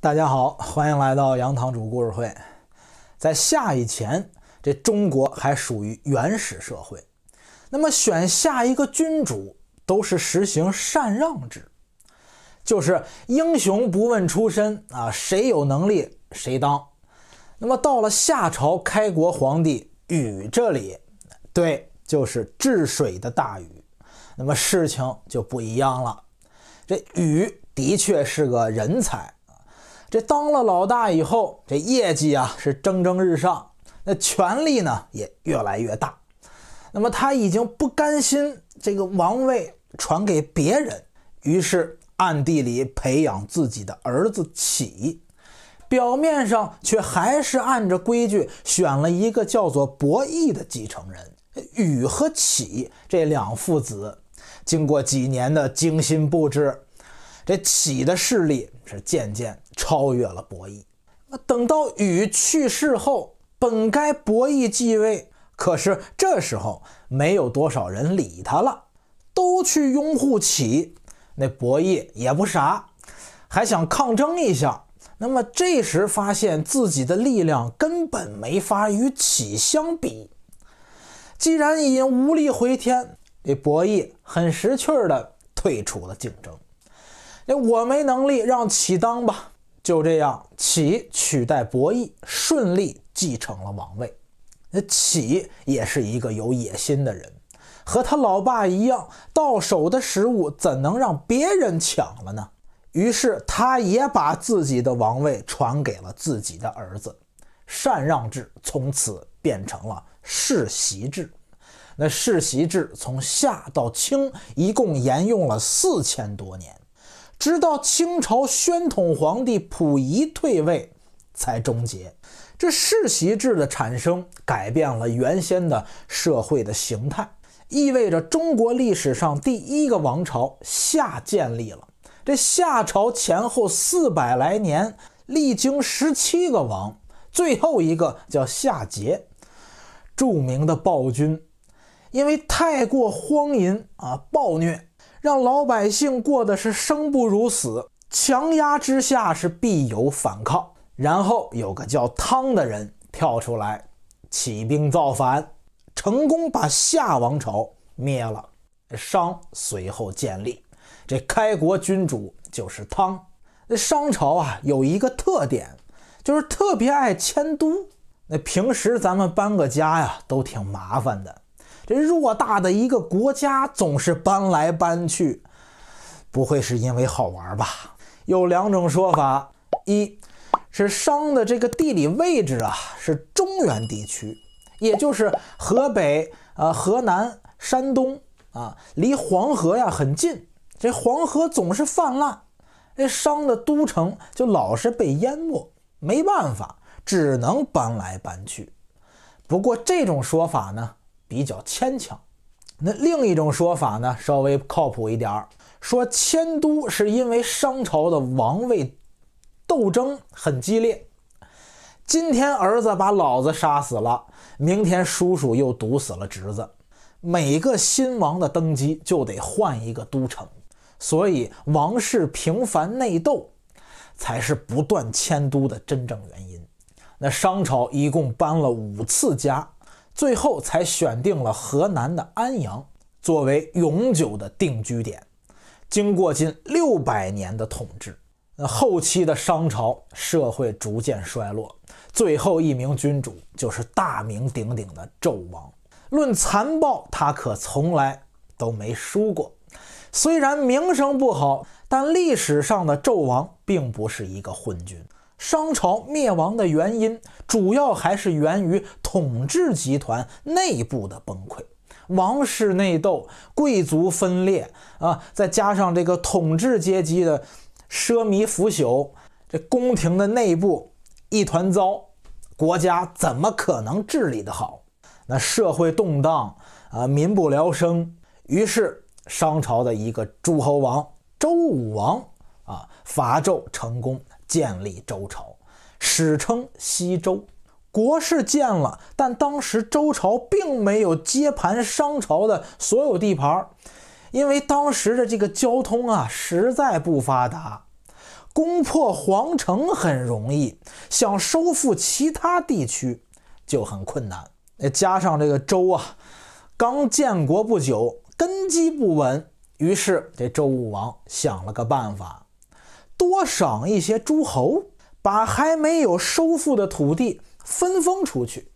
大家好，欢迎来到杨堂主故事会。在夏以前，这中国还属于原始社会，那么选下一个君主都是实行禅让制，就是英雄不问出身啊，谁有能力谁当。那么到了夏朝开国皇帝禹这里，对，就是治水的大禹，那么事情就不一样了。这禹的确是个人才。这当了老大以后，这业绩啊是蒸蒸日上，那权力呢也越来越大。那么他已经不甘心这个王位传给别人，于是暗地里培养自己的儿子启，表面上却还是按着规矩选了一个叫做伯益的继承人。禹和启这两父子，经过几年的精心布置，这启的势力是渐渐。超越了博弈。那等到禹去世后，本该博弈继位，可是这时候没有多少人理他了，都去拥护启。那博弈也不傻，还想抗争一下。那么这时发现自己的力量根本没法与启相比，既然已经无力回天，这博弈很识趣的退出了竞争。那我没能力，让启当吧。就这样，启取代伯益，顺利继承了王位。那启也是一个有野心的人，和他老爸一样，到手的食物怎能让别人抢了呢？于是，他也把自己的王位传给了自己的儿子，禅让制从此变成了世袭制。那世袭制从夏到清，一共沿用了四千多年。直到清朝宣统皇帝溥仪退位，才终结这世袭制的产生，改变了原先的社会的形态，意味着中国历史上第一个王朝夏建立了。这夏朝前后四百来年，历经十七个王，最后一个叫夏桀，著名的暴君，因为太过荒淫啊，暴虐。让老百姓过的是生不如死，强压之下是必有反抗。然后有个叫汤的人跳出来，起兵造反，成功把夏王朝灭了，商随后建立。这开国君主就是汤。那商朝啊，有一个特点，就是特别爱迁都。那平时咱们搬个家呀，都挺麻烦的。这偌大的一个国家总是搬来搬去，不会是因为好玩吧？有两种说法，一是商的这个地理位置啊是中原地区，也就是河北、呃河南、山东啊，离黄河呀很近。这黄河总是泛滥，那商的都城就老是被淹没，没办法，只能搬来搬去。不过这种说法呢？比较牵强。那另一种说法呢，稍微靠谱一点儿，说迁都是因为商朝的王位斗争很激烈。今天儿子把老子杀死了，明天叔叔又毒死了侄子，每个新王的登基就得换一个都城，所以王室频繁内斗才是不断迁都的真正原因。那商朝一共搬了五次家。最后才选定了河南的安阳作为永久的定居点。经过近六百年的统治，那后期的商朝社会逐渐衰落。最后一名君主就是大名鼎鼎的纣王。论残暴，他可从来都没输过。虽然名声不好，但历史上的纣王并不是一个昏君。商朝灭亡的原因，主要还是源于统治集团内部的崩溃，王室内斗，贵族分裂啊，再加上这个统治阶级的奢靡腐朽，这宫廷的内部一团糟，国家怎么可能治理得好？那社会动荡啊，民不聊生。于是，商朝的一个诸侯王周武王啊，伐纣成功。建立周朝，史称西周。国是建了，但当时周朝并没有接盘商朝的所有地盘，因为当时的这个交通啊实在不发达，攻破皇城很容易，想收复其他地区就很困难。再加上这个周啊刚建国不久，根基不稳，于是这周武王想了个办法。多赏一些诸侯，把还没有收复的土地分封出去，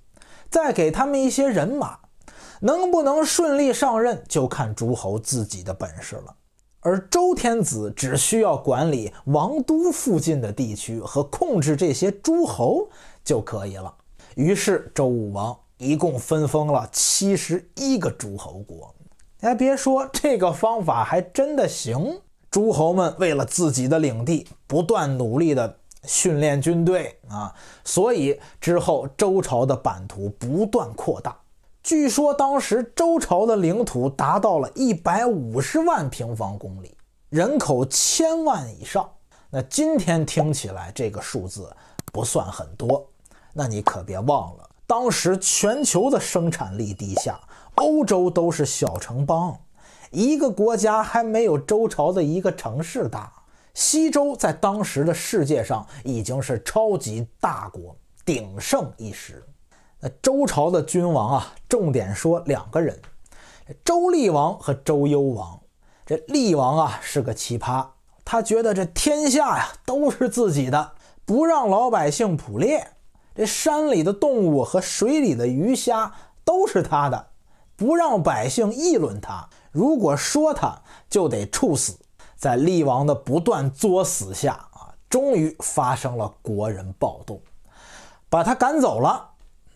再给他们一些人马，能不能顺利上任就看诸侯自己的本事了。而周天子只需要管理王都附近的地区和控制这些诸侯就可以了。于是周武王一共分封了七十一个诸侯国。哎，别说这个方法还真的行。诸侯们为了自己的领地，不断努力地训练军队啊，所以之后周朝的版图不断扩大。据说当时周朝的领土达到了一百五十万平方公里，人口千万以上。那今天听起来这个数字不算很多，那你可别忘了，当时全球的生产力低下，欧洲都是小城邦。一个国家还没有周朝的一个城市大。西周在当时的世界上已经是超级大国，鼎盛一时。那周朝的君王啊，重点说两个人：周厉王和周幽王。这厉王啊是个奇葩，他觉得这天下呀都是自己的，不让老百姓捕猎，这山里的动物和水里的鱼虾都是他的，不让百姓议论他。如果说他就得处死，在厉王的不断作死下啊，终于发生了国人暴动，把他赶走了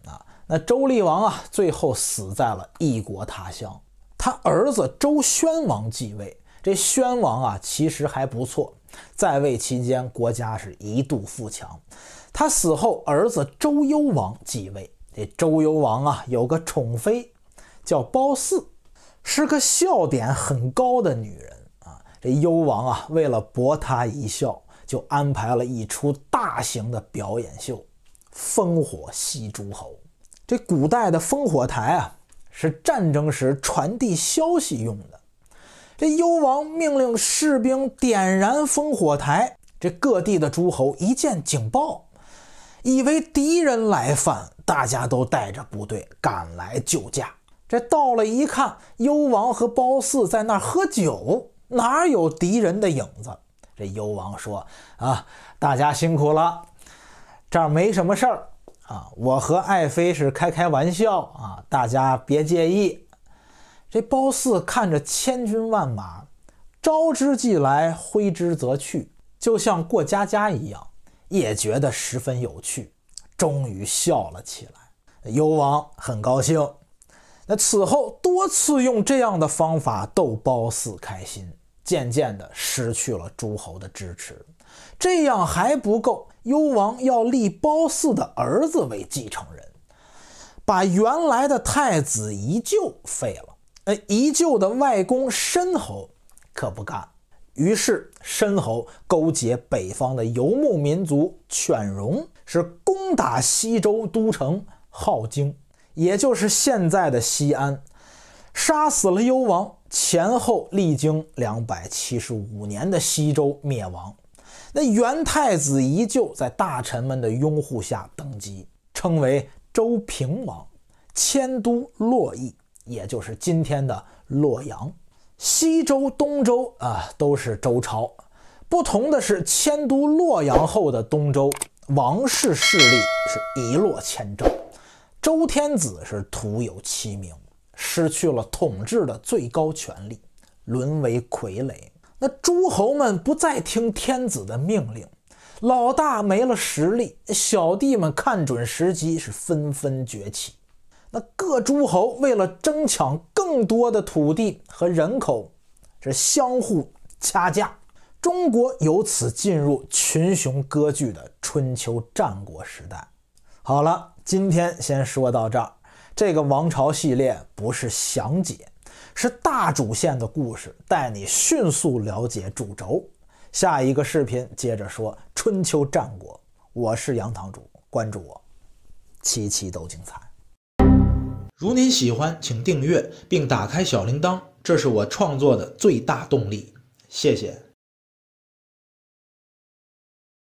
啊。那周厉王啊，最后死在了异国他乡。他儿子周宣王继位，这宣王啊，其实还不错，在位期间国家是一度富强。他死后，儿子周幽王继位。这周幽王啊，有个宠妃叫褒姒。是个笑点很高的女人啊！这幽王啊，为了博她一笑，就安排了一出大型的表演秀——烽火戏诸侯。这古代的烽火台啊，是战争时传递消息用的。这幽王命令士兵点燃烽火台，这各地的诸侯一见警报，以为敌人来犯，大家都带着部队赶来救驾。这到了一看，幽王和褒姒在那儿喝酒，哪有敌人的影子？这幽王说：“啊，大家辛苦了，这儿没什么事儿啊，我和爱妃是开开玩笑啊，大家别介意。”这褒姒看着千军万马，招之即来，挥之则去，就像过家家一样，也觉得十分有趣，终于笑了起来。幽王很高兴。那此后多次用这样的方法逗褒姒开心，渐渐的失去了诸侯的支持。这样还不够，幽王要立褒姒的儿子为继承人，把原来的太子宜臼废了。那宜臼的外公申侯可不干，于是申侯勾结北方的游牧民族犬戎，是攻打西周都城镐京。也就是现在的西安，杀死了幽王，前后历经两百七十五年的西周灭亡。那元太子依旧在大臣们的拥护下登基，称为周平王，迁都洛邑，也就是今天的洛阳。西周、东周啊，都是周朝，不同的是迁都洛阳后的东周，王室势力是一落千丈。周天子是徒有其名，失去了统治的最高权力，沦为傀儡。那诸侯们不再听天子的命令，老大没了实力，小弟们看准时机是纷纷崛起。那各诸侯为了争抢更多的土地和人口，是相互掐架。中国由此进入群雄割据的春秋战国时代。好了，今天先说到这儿。这个王朝系列不是详解，是大主线的故事，带你迅速了解主轴。下一个视频接着说春秋战国。我是杨堂主，关注我，期期都精彩。如您喜欢，请订阅并打开小铃铛，这是我创作的最大动力。谢谢。